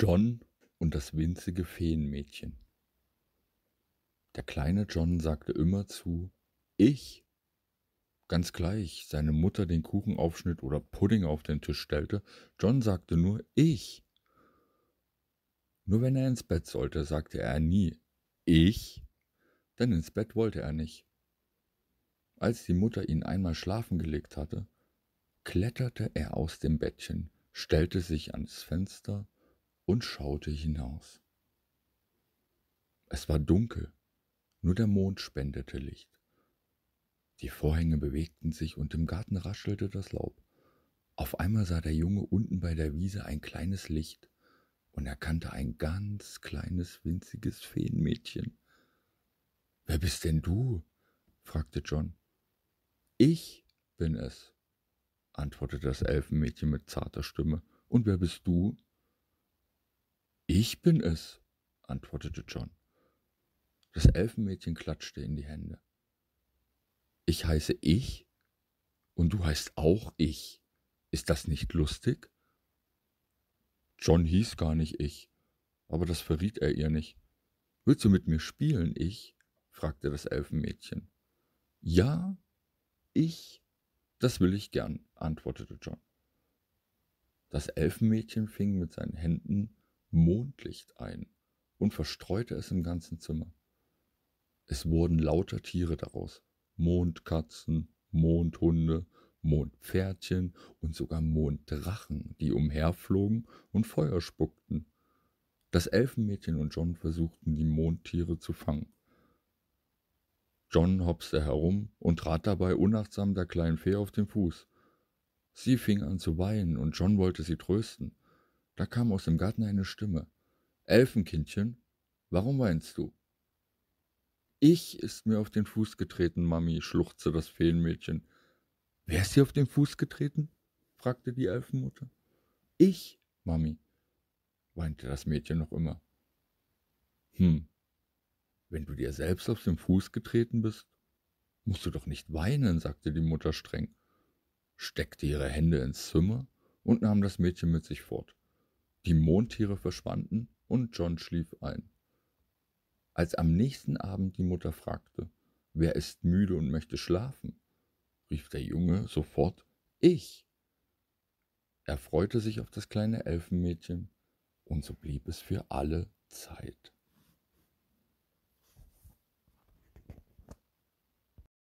John und das winzige Feenmädchen. Der kleine John sagte immerzu Ich. Ganz gleich seine Mutter den Kuchen aufschnitt oder Pudding auf den Tisch stellte, John sagte nur Ich. Nur wenn er ins Bett sollte, sagte er nie Ich, denn ins Bett wollte er nicht. Als die Mutter ihn einmal schlafen gelegt hatte, kletterte er aus dem Bettchen, stellte sich ans Fenster und schaute hinaus. Es war dunkel, nur der Mond spendete Licht. Die Vorhänge bewegten sich und im Garten raschelte das Laub. Auf einmal sah der Junge unten bei der Wiese ein kleines Licht und erkannte ein ganz kleines, winziges Feenmädchen. Wer bist denn du? fragte John. Ich bin es, antwortete das Elfenmädchen mit zarter Stimme. Und wer bist du? Ich bin es, antwortete John. Das Elfenmädchen klatschte in die Hände. Ich heiße ich und du heißt auch ich. Ist das nicht lustig? John hieß gar nicht ich, aber das verriet er ihr nicht. Willst du mit mir spielen, ich? fragte das Elfenmädchen. Ja, ich, das will ich gern, antwortete John. Das Elfenmädchen fing mit seinen Händen Mondlicht ein und verstreute es im ganzen Zimmer. Es wurden lauter Tiere daraus. Mondkatzen, Mondhunde, Mondpferdchen und sogar Monddrachen, die umherflogen und Feuer spuckten. Das Elfenmädchen und John versuchten, die Mondtiere zu fangen. John hopste herum und trat dabei unachtsam der kleinen Fee auf den Fuß. Sie fing an zu weinen und John wollte sie trösten. Da kam aus dem Garten eine Stimme. Elfenkindchen, warum weinst du? Ich ist mir auf den Fuß getreten, Mami, schluchzte das Feenmädchen. Wer ist dir auf den Fuß getreten? fragte die Elfenmutter. Ich, Mami, weinte das Mädchen noch immer. Hm, wenn du dir selbst auf den Fuß getreten bist, musst du doch nicht weinen, sagte die Mutter streng, steckte ihre Hände ins Zimmer und nahm das Mädchen mit sich fort. Die Mondtiere verschwanden und John schlief ein. Als am nächsten Abend die Mutter fragte, wer ist müde und möchte schlafen, rief der Junge sofort Ich. Er freute sich auf das kleine Elfenmädchen, und so blieb es für alle Zeit.